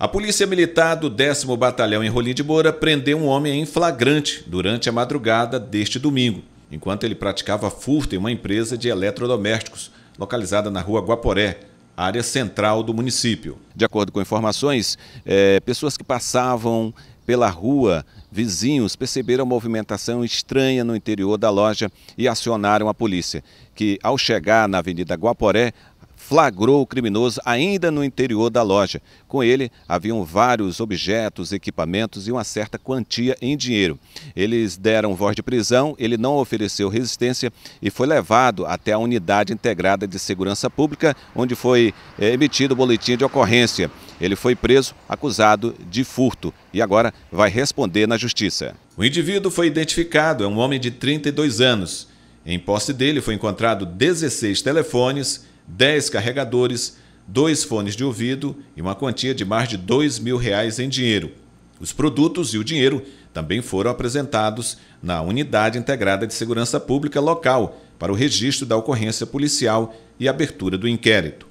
A Polícia Militar do 10 Batalhão em Rolim de Moura prendeu um homem em flagrante durante a madrugada deste domingo, enquanto ele praticava furto em uma empresa de eletrodomésticos, localizada na rua Guaporé, área central do município. De acordo com informações, é, pessoas que passavam pela rua, vizinhos, perceberam movimentação estranha no interior da loja e acionaram a polícia, que ao chegar na Avenida Guaporé, flagrou o criminoso ainda no interior da loja. Com ele, haviam vários objetos, equipamentos e uma certa quantia em dinheiro. Eles deram voz de prisão, ele não ofereceu resistência e foi levado até a unidade integrada de segurança pública, onde foi eh, emitido o boletim de ocorrência. Ele foi preso, acusado de furto e agora vai responder na justiça. O indivíduo foi identificado, é um homem de 32 anos. Em posse dele foi encontrado 16 telefones, 10 carregadores, dois fones de ouvido e uma quantia de mais de R$ 2 mil reais em dinheiro. Os produtos e o dinheiro também foram apresentados na Unidade Integrada de Segurança Pública Local para o registro da ocorrência policial e abertura do inquérito.